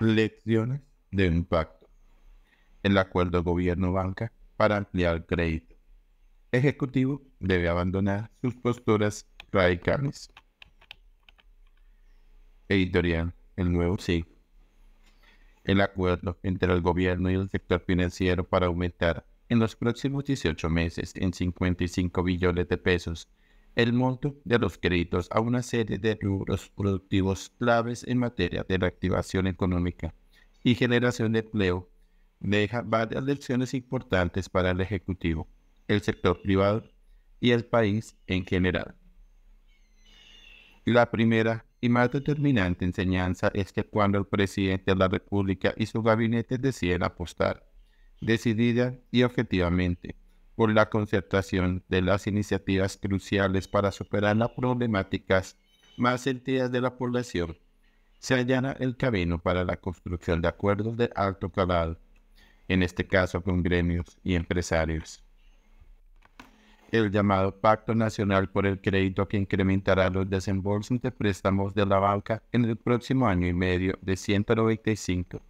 lecciones de impacto. El acuerdo gobierno-banca para ampliar crédito. Ejecutivo debe abandonar sus posturas radicales. Editorial El Nuevo Sí. El acuerdo entre el gobierno y el sector financiero para aumentar en los próximos 18 meses en 55 billones de pesos el monto de los créditos a una serie de rubros productivos claves en materia de reactivación económica y generación de empleo deja varias lecciones importantes para el Ejecutivo, el sector privado y el país en general. La primera y más determinante enseñanza es que cuando el presidente de la República y su gabinete deciden apostar decidida y objetivamente por la concertación de las iniciativas cruciales para superar las problemáticas más sentidas de la población, se allana el camino para la construcción de acuerdos de alto calado, en este caso con gremios y empresarios. El llamado Pacto Nacional por el Crédito que incrementará los desembolsos de préstamos de la banca en el próximo año y medio de 195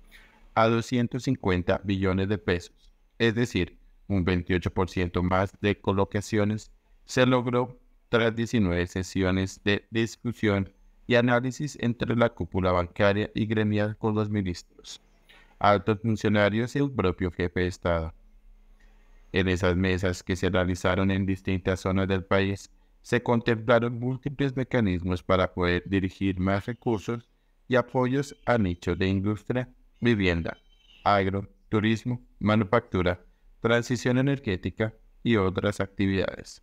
a 250 billones de pesos, es decir, un 28% más de colocaciones, se logró tras 19 sesiones de discusión y análisis entre la cúpula bancaria y gremial con los ministros, altos funcionarios y el propio jefe de Estado. En esas mesas que se realizaron en distintas zonas del país, se contemplaron múltiples mecanismos para poder dirigir más recursos y apoyos a nichos de industria, vivienda, agro, turismo, manufactura, transición energética y otras actividades.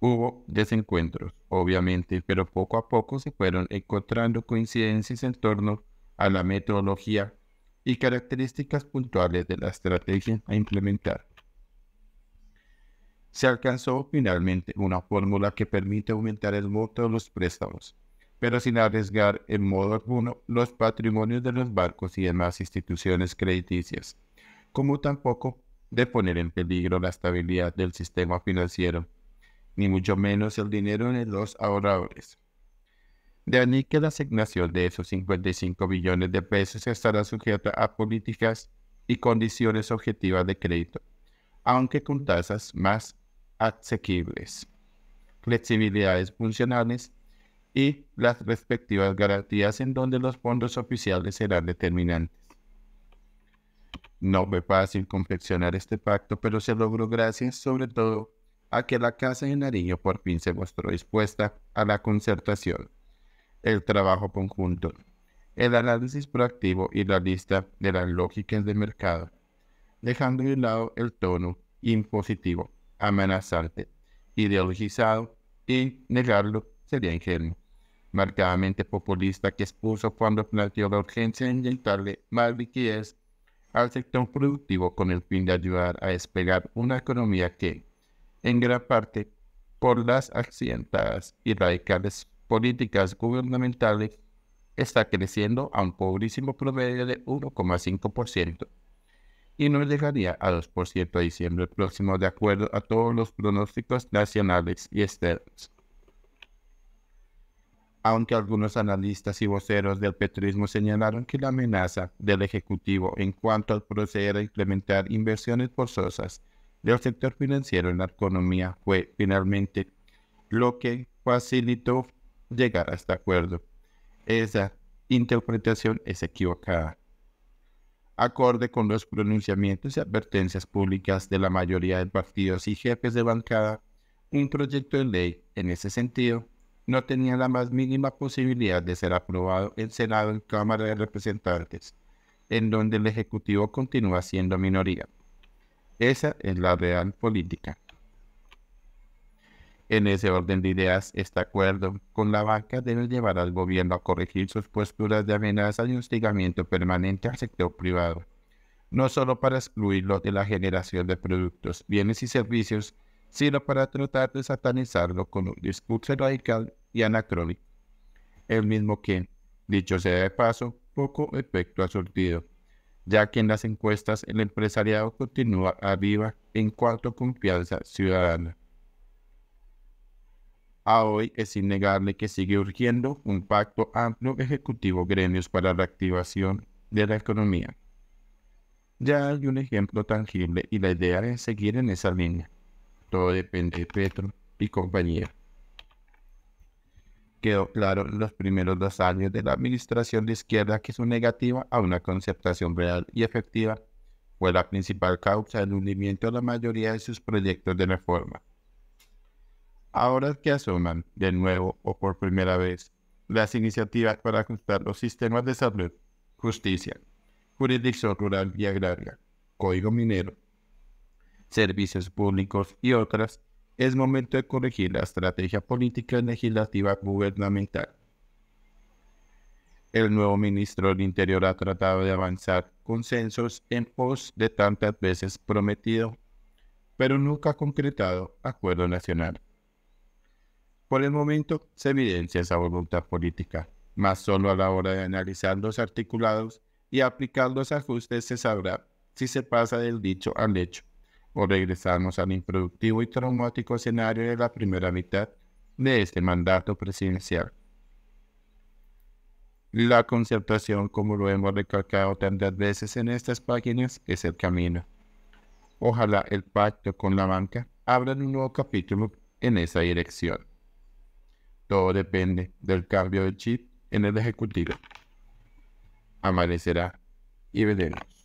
Hubo desencuentros, obviamente, pero poco a poco se fueron encontrando coincidencias en torno a la metodología y características puntuales de la estrategia a implementar. Se alcanzó finalmente una fórmula que permite aumentar el monto de los préstamos, pero sin arriesgar en modo alguno los patrimonios de los bancos y demás instituciones crediticias como tampoco de poner en peligro la estabilidad del sistema financiero, ni mucho menos el dinero de los ahorradores. De ahí que la asignación de esos 55 billones de pesos estará sujeta a políticas y condiciones objetivas de crédito, aunque con tasas más asequibles, flexibilidades funcionales y las respectivas garantías en donde los fondos oficiales serán determinantes. No fue fácil confeccionar este pacto, pero se logró gracias sobre todo a que la Casa de Nariño por fin se mostró dispuesta a la concertación, el trabajo conjunto, el análisis proactivo y la lista de las lógicas de mercado, dejando de lado el tono impositivo, amenazante, ideologizado y negarlo sería ingenuo, marcadamente populista que expuso cuando planteó la urgencia de inyectarle más liquidez al sector productivo con el fin de ayudar a despegar una economía que, en gran parte, por las accidentadas y radicales políticas gubernamentales, está creciendo a un pobrísimo promedio de 1,5% y no llegaría a 2% a diciembre próximo de acuerdo a todos los pronósticos nacionales y externos aunque algunos analistas y voceros del petrismo señalaron que la amenaza del Ejecutivo en cuanto al proceder a implementar inversiones forzosas del sector financiero en la economía fue finalmente lo que facilitó llegar a este acuerdo. Esa interpretación es equivocada. Acorde con los pronunciamientos y advertencias públicas de la mayoría de partidos y jefes de bancada, un proyecto de ley en ese sentido no tenía la más mínima posibilidad de ser aprobado en Senado en Cámara de Representantes, en donde el Ejecutivo continúa siendo minoría. Esa es la real política. En ese orden de ideas, este acuerdo con la banca debe llevar al gobierno a corregir sus posturas de amenaza y hostigamiento permanente al sector privado, no solo para excluirlo de la generación de productos, bienes y servicios sino para tratar de satanizarlo con un discurso radical y anacrónico, el mismo que, dicho sea de paso, poco efecto ha surtido, ya que en las encuestas el empresariado continúa a viva en cuanto a confianza ciudadana. A hoy es innegable que sigue urgiendo un pacto amplio ejecutivo gremios para la activación de la economía. Ya hay un ejemplo tangible y la idea es seguir en esa línea. Todo depende de Petro y compañía. Quedó claro en los primeros dos años de la administración de izquierda que su negativa a una concertación real y efectiva fue la principal causa del hundimiento de la mayoría de sus proyectos de reforma. Ahora que asuman, de nuevo o por primera vez, las iniciativas para ajustar los sistemas de salud, justicia, jurisdicción rural y agraria, código minero, servicios públicos y otras, es momento de corregir la estrategia política legislativa gubernamental. El nuevo ministro del Interior ha tratado de avanzar consensos en pos de tantas veces prometido, pero nunca ha concretado acuerdo nacional. Por el momento se evidencia esa voluntad política, más solo a la hora de analizar los articulados y aplicar los ajustes se sabrá si se pasa del dicho al hecho o regresarnos al improductivo y traumático escenario de la primera mitad de este mandato presidencial. La concertación, como lo hemos recalcado tantas veces en estas páginas, es el camino. Ojalá el pacto con la banca abra un nuevo capítulo en esa dirección. Todo depende del cambio de chip en el Ejecutivo. Amanecerá y veremos.